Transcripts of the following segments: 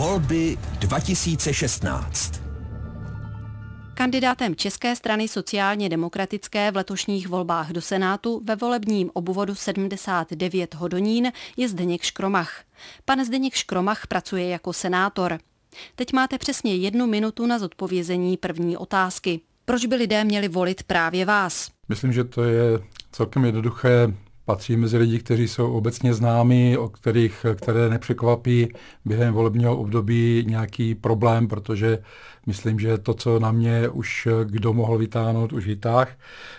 Volby 2016 Kandidátem České strany sociálně demokratické v letošních volbách do Senátu ve volebním obvodu 79 Hodonín je Zdeněk Škromach. Pan Zdeněk Škromach pracuje jako senátor. Teď máte přesně jednu minutu na zodpovězení první otázky. Proč by lidé měli volit právě vás? Myslím, že to je celkem jednoduché patří mezi lidi, kteří jsou obecně známi, o kterých, které nepřekvapí během volebního období nějaký problém, protože myslím, že to, co na mě už kdo mohl vytáhnout, už vytáh.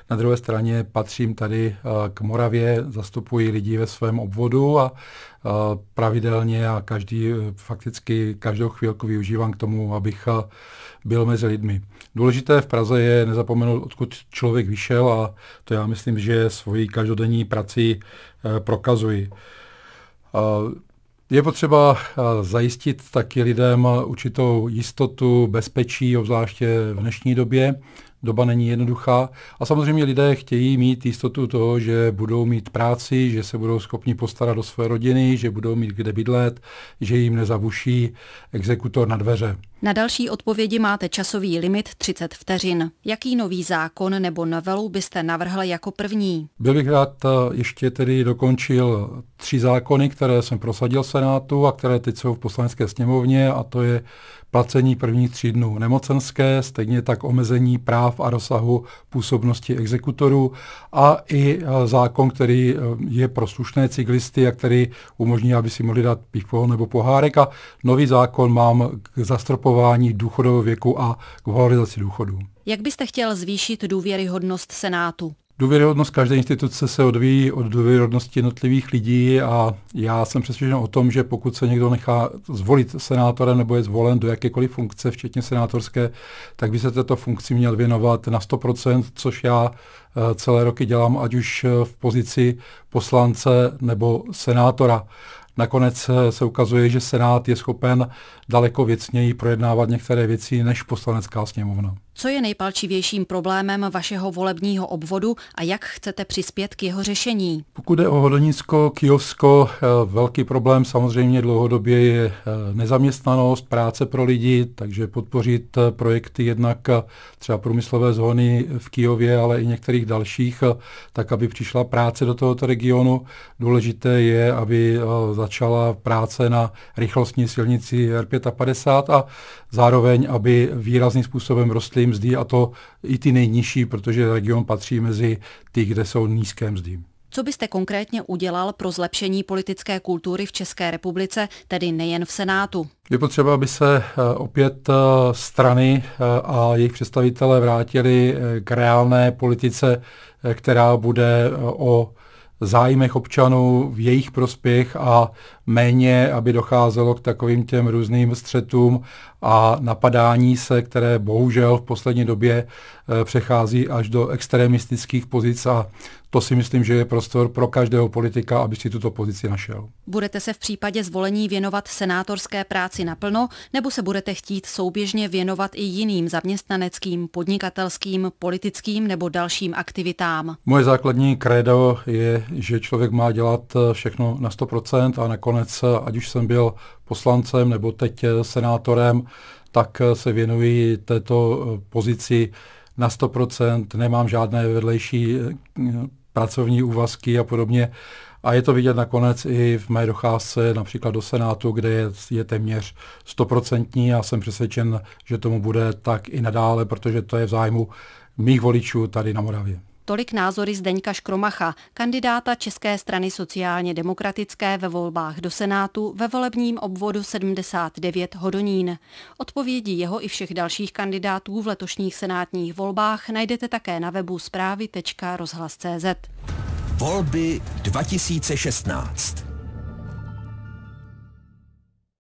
Na druhé straně patřím tady eh, k Moravě, zastupuji lidi ve svém obvodu a Eh, pravidelně a každý, eh, fakticky každou chvílku využívám k tomu, abych eh, byl mezi lidmi. Důležité v Praze je nezapomenout, odkud člověk vyšel a to já myslím, že svoji každodenní prací prokazuji. Je potřeba zajistit taky lidem určitou jistotu, bezpečí, obzvláště v dnešní době doba není jednoduchá a samozřejmě lidé chtějí mít jistotu toho, že budou mít práci, že se budou schopni postarat o své rodiny, že budou mít kde bydlet, že jim nezavuší exekutor na dveře. Na další odpovědi máte časový limit 30 vteřin. Jaký nový zákon nebo novelu byste navrhl jako první? Byl bych rád eh, ještě tedy dokončil tři zákony, které jsem prosadil Senátu a které teď jsou v poslanecké sněmovně a to je placení prvních tří dnů nemocenské, stejně tak omezení práv a rozsahu působnosti exekutorů a i e, zákon, který e, je pro slušné cyklisty a který umožní, aby si mohli dát pivo nebo pohárek a nový zákon mám k zastropování důchodového věku a k valorizaci důchodů. Jak byste chtěl zvýšit důvěryhodnost Senátu? Důvěryhodnost každé instituce se odvíjí od důvěryhodnosti jednotlivých lidí a já jsem přesvědčen o tom, že pokud se někdo nechá zvolit senátorem nebo je zvolen do jakékoliv funkce, včetně senátorské, tak by se této funkci měl věnovat na 100%, což já eh, celé roky dělám, ať už eh, v pozici poslance nebo senátora. Nakonec eh, se ukazuje, že Senát je schopen daleko věcněji projednávat některé věci než poslanecká sněmovna. Co je nejpalčivějším problémem vašeho volebního obvodu a jak chcete přispět k jeho řešení? Pokud je o Hodonínsko, Kijovsko, eh, velký problém samozřejmě dlouhodobě je eh, nezaměstnanost, práce pro lidi, takže podpořit eh, projekty jednak třeba průmyslové zóny v Kijově, ale i některých dalších, tak aby přišla práce do tohoto regionu. Důležité je, aby začala práce na rychlostní silnici R55 a zároveň, aby výrazným způsobem rostly mzdy a to i ty nejnižší, protože region patří mezi ty, kde jsou nízké mzdy. Co byste konkrétně udělal pro zlepšení politické kultury v České republice, tedy nejen v Senátu? Je potřeba, aby se eh, opět eh, strany eh, a jejich představitelé vrátili k reálné politice, která bude o zájmech občanů v jejich prospěch a méně, aby docházelo k takovým těm různým střetům a napadání se, které bohužel v poslední době eh, přechází až do extremistických pozic a to si myslím, že je prostor pro každého politika, aby si tuto pozici našel. Budete se v případě zvolení věnovat senátorské práci naplno, nebo se budete chtít souběžně věnovat i jiným zaměstnaneckým, podnikatelským, politickým nebo dalším aktivitám? Moje základní kredo je, že člověk má dělat eh, všechno na 100% a nakonec nakonec, ať už jsem byl poslancem nebo teď senátorem, tak se věnuji této eh, pozici na 100%, nemám žádné vedlejší eh, pracovní úvazky a podobně. A je to vidět nakonec i v mé docházce například do Senátu, kde je, je téměř 100% a jsem přesvědčen, že tomu bude tak i nadále, protože to je v zájmu mých voličů tady na Moravě. Tolik názory Zdeňka Škromacha, kandidáta České strany sociálně demokratické ve volbách do Senátu ve volebním obvodu 79 Hodonín. Odpovědi jeho i všech dalších kandidátů v letošních senátních volbách najdete také na webu zprávy.rozhlas.cz. Volby 2016